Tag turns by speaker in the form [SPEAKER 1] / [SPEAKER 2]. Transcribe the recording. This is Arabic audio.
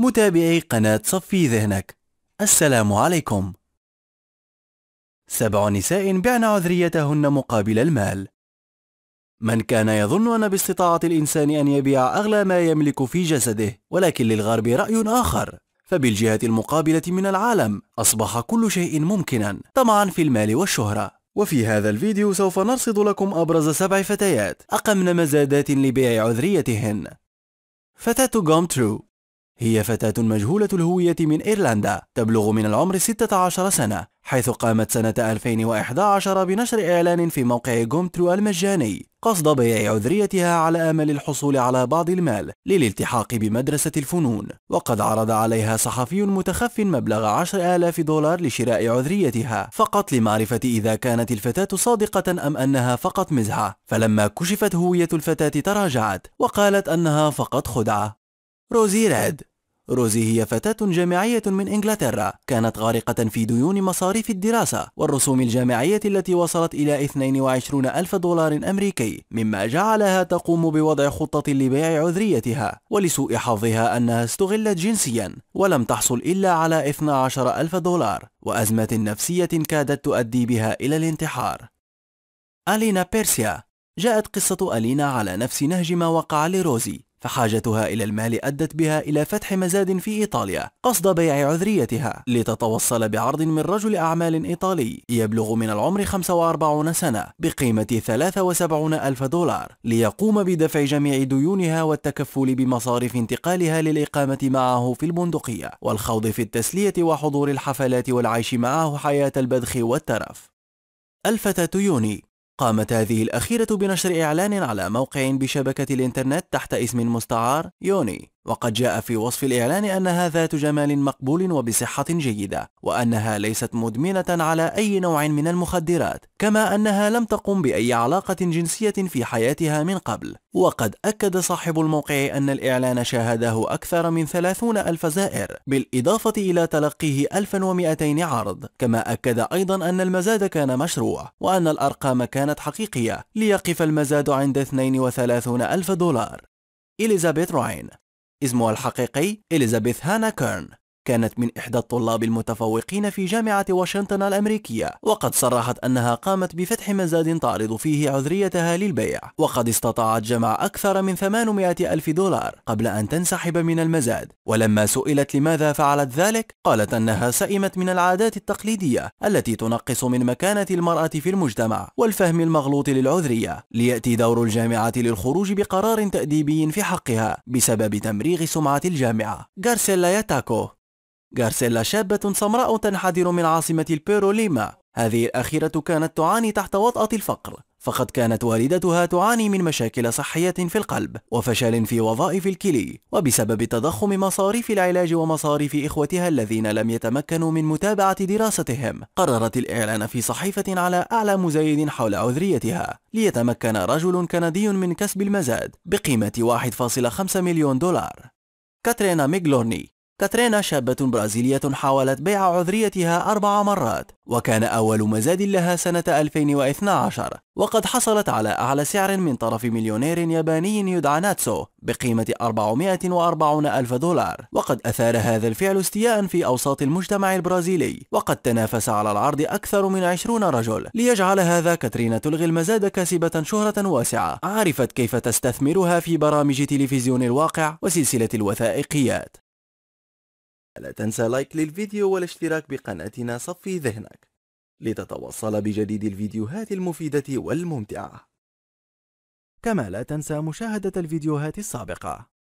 [SPEAKER 1] متابعي قناة صفي ذهنك السلام عليكم سبع نساء بعن عذريتهن مقابل المال من كان يظن أن باستطاعة الإنسان أن يبيع أغلى ما يملك في جسده ولكن للغرب رأي آخر فبالجهة المقابلة من العالم أصبح كل شيء ممكنا طمعا في المال والشهرة وفي هذا الفيديو سوف نرصد لكم أبرز سبع فتيات أقمن مزادات لبيع عذريتهن فتاة جوم ترو هي فتاة مجهولة الهوية من إيرلندا تبلغ من العمر 16 سنة حيث قامت سنة 2011 بنشر إعلان في موقع جومترو المجاني قصد بيع عذريتها على أمل الحصول على بعض المال للالتحاق بمدرسة الفنون وقد عرض عليها صحفي متخف مبلغ 10 آلاف دولار لشراء عذريتها فقط لمعرفة إذا كانت الفتاة صادقة أم أنها فقط مزحة فلما كشفت هوية الفتاة تراجعت وقالت أنها فقط خدعة روزي راد روزي هي فتاة جامعية من إنجلترا كانت غارقة في ديون مصاريف الدراسة والرسوم الجامعية التي وصلت إلى 22 ألف دولار أمريكي مما جعلها تقوم بوضع خطة لبيع عذريتها ولسوء حظها أنها استغلت جنسيا ولم تحصل إلا على 12 ألف دولار وأزمة نفسية كادت تؤدي بها إلى الانتحار ألينا بيرسيا جاءت قصة ألينا على نفس نهج ما وقع لروزي فحاجتها إلى المال أدت بها إلى فتح مزاد في إيطاليا قصد بيع عذريتها لتتوصل بعرض من رجل أعمال إيطالي يبلغ من العمر 45 سنة بقيمة 73 ألف دولار ليقوم بدفع جميع ديونها والتكفل بمصاريف انتقالها للإقامة معه في البندقية والخوض في التسلية وحضور الحفلات والعيش معه حياة البذخ والترف الفتاة يوني قامت هذه الأخيرة بنشر إعلان على موقع بشبكة الإنترنت تحت اسم مستعار يوني وقد جاء في وصف الإعلان أنها ذات جمال مقبول وبصحة جيدة وأنها ليست مدمنة على أي نوع من المخدرات كما أنها لم تقم بأي علاقة جنسية في حياتها من قبل وقد أكد صاحب الموقع أن الإعلان شاهده أكثر من 30 ألف زائر بالإضافة إلى تلقيه 1200 عرض كما أكد أيضا أن المزاد كان مشروع وأن الأرقام كانت حقيقية ليقف المزاد عند 32 ألف دولار إليزابيث راين اسمها الحقيقي إليزابيث هانا كيرن كانت من إحدى الطلاب المتفوقين في جامعة واشنطن الأمريكية وقد صرحت أنها قامت بفتح مزاد تعرض فيه عذريتها للبيع وقد استطاعت جمع أكثر من 800 ألف دولار قبل أن تنسحب من المزاد ولما سئلت لماذا فعلت ذلك قالت أنها سئمت من العادات التقليدية التي تنقص من مكانة المرأة في المجتمع والفهم المغلوط للعذرية ليأتي دور الجامعة للخروج بقرار تأديبي في حقها بسبب تمريغ سمعة الجامعة غارسيلا ياتاكو غارسيلا شابة سمراء تنحدر من عاصمة البيرو ليما هذه الأخيرة كانت تعاني تحت وطأة الفقر فقد كانت والدتها تعاني من مشاكل صحية في القلب وفشل في وظائف الكلي وبسبب تضخم مصاريف العلاج ومصاريف إخوتها الذين لم يتمكنوا من متابعة دراستهم قررت الإعلان في صحيفة على أعلى مزايد حول عذريتها ليتمكن رجل كندي من كسب المزاد بقيمة 1.5 مليون دولار كاترينا ميغلورني كاترينا شابة برازيلية حاولت بيع عذريتها أربع مرات وكان أول مزاد لها سنة 2012 وقد حصلت على أعلى سعر من طرف مليونير ياباني يدعى ناتسو بقيمة 440 ألف دولار وقد أثار هذا الفعل استياء في أوساط المجتمع البرازيلي وقد تنافس على العرض أكثر من 20 رجل ليجعل هذا كاترينا تلغي المزاد كاسبة شهرة واسعة عرفت كيف تستثمرها في برامج تلفزيون الواقع وسلسلة الوثائقيات لا تنسى لايك للفيديو والاشتراك بقناتنا صفي ذهنك لتتوصل بجديد الفيديوهات المفيدة والممتعة كما لا تنسى مشاهدة الفيديوهات السابقة